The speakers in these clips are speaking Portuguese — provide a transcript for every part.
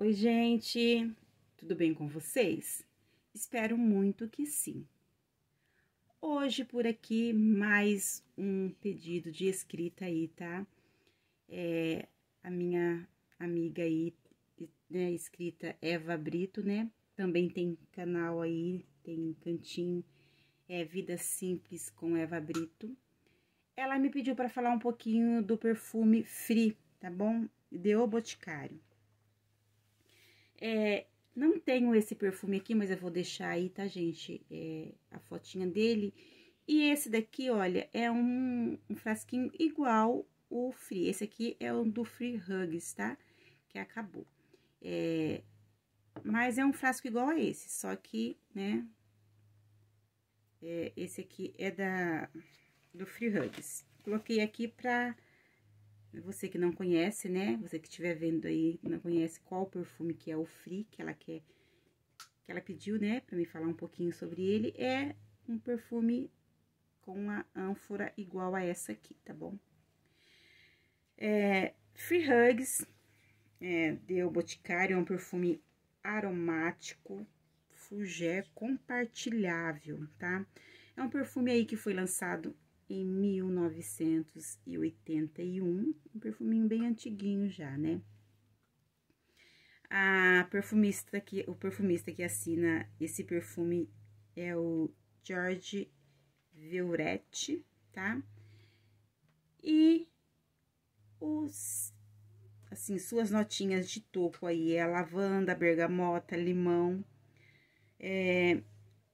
Oi, gente, tudo bem com vocês? Espero muito que sim. Hoje por aqui mais um pedido de escrita aí, tá? É, a minha amiga aí, né, escrita Eva Brito, né? Também tem canal aí, tem cantinho, é Vida Simples com Eva Brito. Ela me pediu para falar um pouquinho do perfume Free, tá bom? De O Boticário. É, não tenho esse perfume aqui, mas eu vou deixar aí, tá, gente? É, a fotinha dele. E esse daqui, olha, é um, um frasquinho igual o Free. Esse aqui é o do Free Hugs, tá? Que acabou. É, mas é um frasco igual a esse, só que, né? É, esse aqui é da do Free Hugs. Coloquei aqui pra você que não conhece, né? Você que estiver vendo aí, não conhece qual perfume que é o Free, que ela quer... Que ela pediu, né? Pra me falar um pouquinho sobre ele. É um perfume com a ânfora igual a essa aqui, tá bom? É, Free Hugs, é, deu Boticário, é um perfume aromático, fugé, compartilhável, tá? É um perfume aí que foi lançado em 1981, um perfuminho bem antiguinho já, né? A perfumista que o perfumista que assina esse perfume é o George Veuretti, tá? E os assim, suas notinhas de topo aí é lavanda, bergamota, limão, é,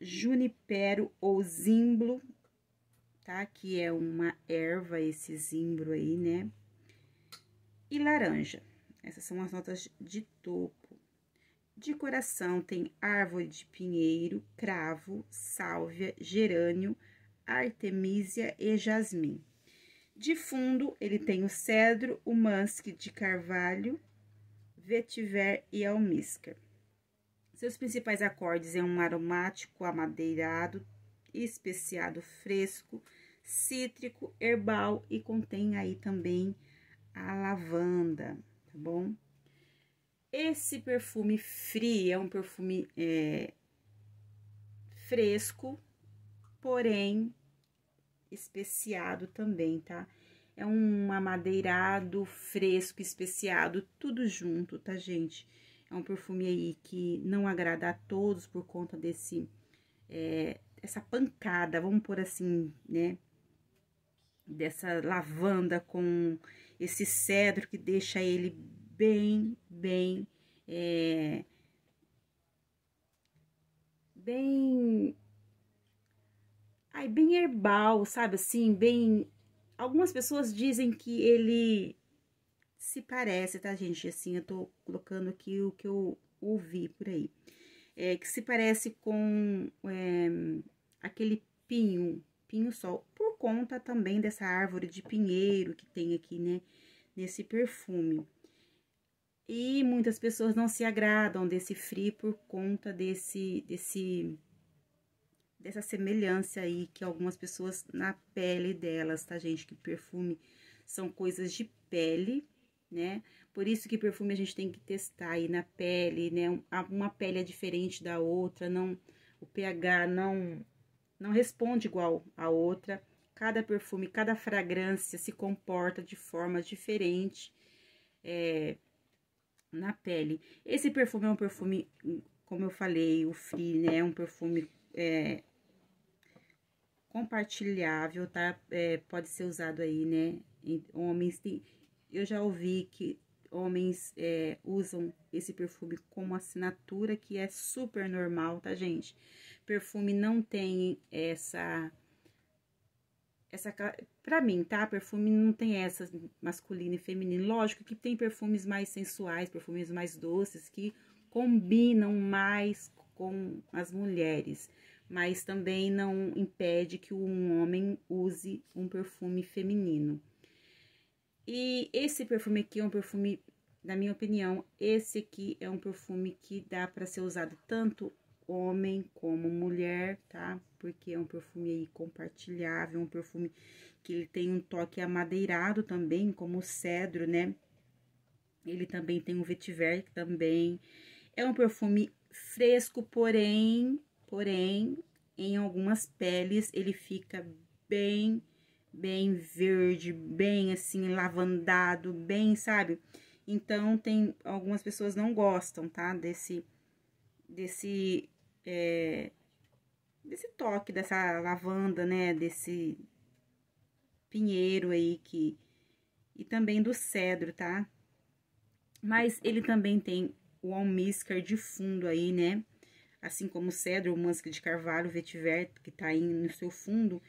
junipero ou zimbro, tá? Que é uma erva, esse zimbro aí, né? E laranja. Essas são as notas de topo. De coração tem árvore de pinheiro, cravo, sálvia, gerânio, artemísia e jasmim. De fundo, ele tem o cedro, o musk de carvalho, vetiver e almíscar. Seus principais acordes é um aromático, amadeirado, especiado fresco, cítrico, herbal e contém aí também a lavanda, tá bom? Esse perfume Free é um perfume é, fresco, porém especiado também, tá? É um amadeirado fresco, especiado, tudo junto, tá, gente? É um perfume aí que não agrada a todos por conta desse é, essa pancada, vamos por assim, né? Dessa lavanda com esse cedro que deixa ele bem, bem, é, bem, ai, bem herbal, sabe assim, bem, algumas pessoas dizem que ele se parece, tá, gente? Assim, eu tô colocando aqui o que eu ouvi por aí. É, que se parece com é, aquele pinho, pinho-sol, por conta também dessa árvore de pinheiro que tem aqui, né? Nesse perfume. E muitas pessoas não se agradam desse frio por conta desse, desse, dessa semelhança aí que algumas pessoas na pele delas, tá, gente? Que perfume são coisas de pele, né? Por isso que perfume a gente tem que testar aí na pele, né? Uma pele é diferente da outra, não o pH não não responde igual a outra. Cada perfume, cada fragrância se comporta de forma diferente é, na pele. Esse perfume é um perfume, como eu falei, o Free, né? É um perfume é, compartilhável, tá? É, pode ser usado aí, né? Homens, tem, eu já ouvi que homens é, usam esse perfume como assinatura, que é super normal, tá, gente? Perfume não tem essa... essa pra mim, tá? Perfume não tem essa masculino e feminino. Lógico que tem perfumes mais sensuais, perfumes mais doces, que combinam mais com as mulheres. Mas também não impede que um homem use um perfume feminino. E esse perfume aqui é um perfume, na minha opinião, esse aqui é um perfume que dá para ser usado tanto homem como mulher, tá? Porque é um perfume aí compartilhável, um perfume que ele tem um toque amadeirado também, como o cedro, né? Ele também tem um vetiver também. É um perfume fresco, porém, porém, em algumas peles ele fica bem bem verde, bem assim, lavandado, bem, sabe? Então, tem algumas pessoas não gostam, tá? Desse, desse, é, desse toque, dessa lavanda, né? Desse pinheiro aí que... E também do cedro, tá? Mas ele também tem o almíscar de fundo aí, né? Assim como o cedro, o manso de carvalho, o vetiver, que tá aí no seu fundo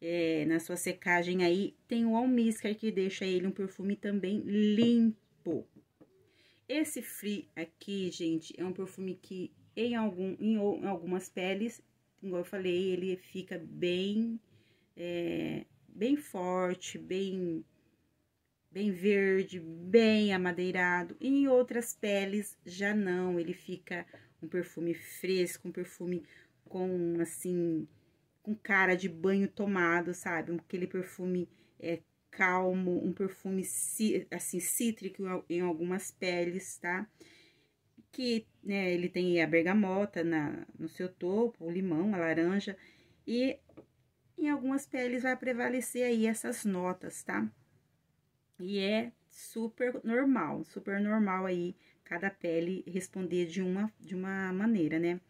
é, na sua secagem aí, tem o almíscar que deixa ele um perfume também limpo. Esse Free aqui, gente, é um perfume que em, algum, em, em algumas peles, igual eu falei, ele fica bem, é, bem forte, bem bem verde, bem amadeirado. Em outras peles já não, ele fica um perfume fresco, um perfume com assim com cara de banho tomado, sabe? Aquele perfume é, calmo, um perfume assim cítrico em algumas peles, tá? Que né, ele tem a bergamota na, no seu topo, o limão, a laranja e em algumas peles vai prevalecer aí essas notas, tá? E é super normal, super normal aí cada pele responder de uma, de uma maneira, né?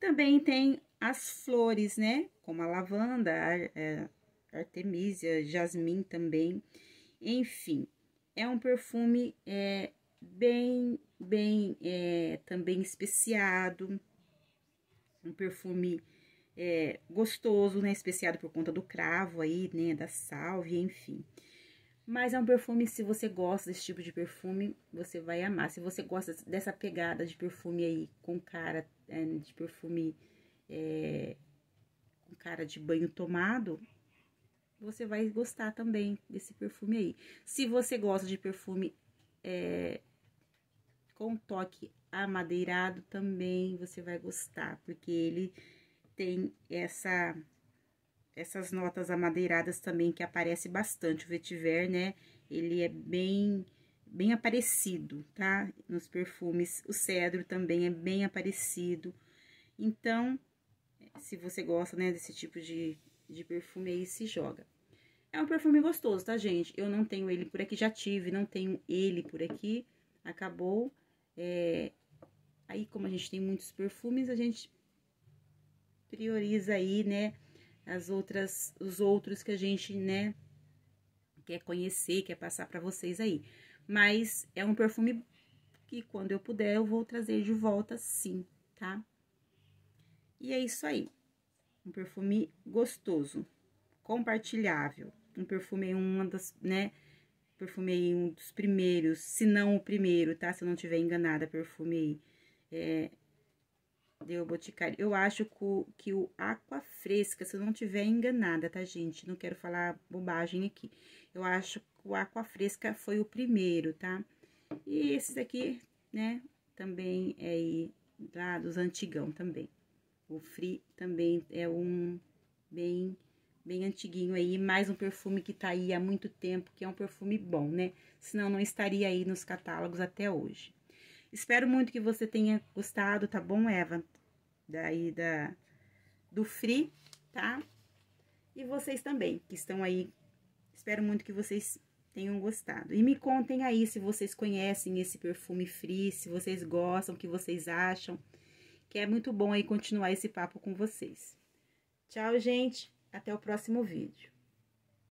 Também tem as flores, né? Como a lavanda, a, é, a artemisia, jasmim também. Enfim, é um perfume é, bem, bem é, também especiado, um perfume é, gostoso, né? Especiado por conta do cravo aí, né? Da salve, enfim. Mas é um perfume, se você gosta desse tipo de perfume, você vai amar. Se você gosta dessa pegada de perfume aí, com cara é, de perfume é, com cara de banho tomado, você vai gostar também desse perfume aí. Se você gosta de perfume é, com toque amadeirado, também você vai gostar, porque ele tem essa essas notas amadeiradas também que aparece bastante o vetiver, né? Ele é bem bem aparecido, tá? Nos perfumes, o cedro também é bem aparecido. Então, se você gosta, né, desse tipo de, de perfume aí, se joga. É um perfume gostoso, tá, gente? Eu não tenho ele por aqui, já tive, não tenho ele por aqui, acabou. É... Aí, como a gente tem muitos perfumes, a gente prioriza aí, né, as outras, os outros que a gente, né, quer conhecer, quer passar para vocês aí. Mas é um perfume que quando eu puder eu vou trazer de volta sim, tá? E é isso aí. Um perfume gostoso, compartilhável. Um perfume uma das, né? Perfumei um dos primeiros, se não o primeiro, tá? Se eu não tiver enganada, perfumei. É, deu Boticário. Eu acho que o Aqua Fresca, se eu não tiver enganada, tá, gente? Não quero falar bobagem aqui. Eu acho que o Aqua Fresca foi o primeiro, tá? E esses aqui, né? Também é aí lá dos antigão também. O Free também é um bem bem antiguinho aí, mais um perfume que tá aí há muito tempo, que é um perfume bom, né? Senão não estaria aí nos catálogos até hoje. Espero muito que você tenha gostado, tá bom, Eva? Daí da do Free, tá? E vocês também, que estão aí. Espero muito que vocês tenham gostado. E me contem aí se vocês conhecem esse perfume Free, se vocês gostam, o que vocês acham que é muito bom aí continuar esse papo com vocês. Tchau, gente. Até o próximo vídeo.